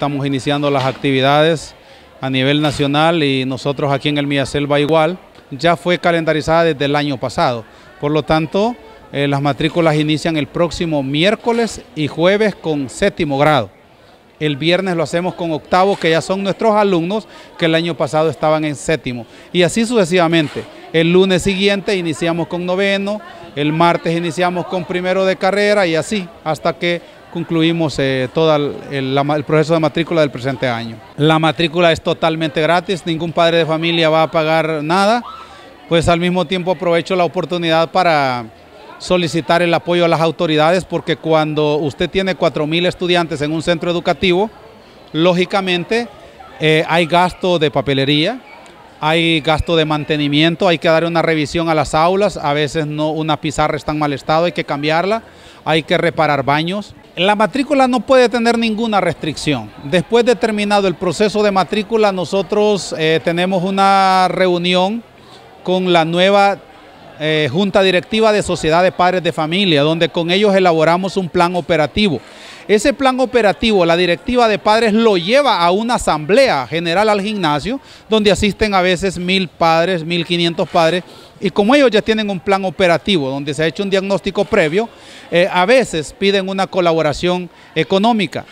estamos iniciando las actividades a nivel nacional y nosotros aquí en el Mía Selva igual. Ya fue calendarizada desde el año pasado, por lo tanto eh, las matrículas inician el próximo miércoles y jueves con séptimo grado. El viernes lo hacemos con octavo, que ya son nuestros alumnos que el año pasado estaban en séptimo. Y así sucesivamente. El lunes siguiente iniciamos con noveno, el martes iniciamos con primero de carrera y así hasta que concluimos eh, todo el, proceso de matrícula del presente año. La matrícula es totalmente gratis, ningún padre de familia va a pagar nada, pues al mismo tiempo aprovecho la oportunidad para solicitar el apoyo a las autoridades, porque cuando usted tiene 4.000 estudiantes en un centro educativo, lógicamente eh, hay gasto de papelería, hay gasto de mantenimiento, hay que dar una revisión a las aulas, a veces no, una pizarra está en mal estado, hay que cambiarla, hay que reparar baños. La matrícula no puede tener ninguna restricción. Después de terminado el proceso de matrícula, nosotros eh, tenemos una reunión con la nueva eh, Junta Directiva de Sociedad de Padres de Familia, donde con ellos elaboramos un plan operativo. Ese plan operativo, la directiva de padres lo lleva a una asamblea general al gimnasio, donde asisten a veces mil padres, mil quinientos padres, y como ellos ya tienen un plan operativo donde se ha hecho un diagnóstico previo, eh, a veces piden una colaboración económica.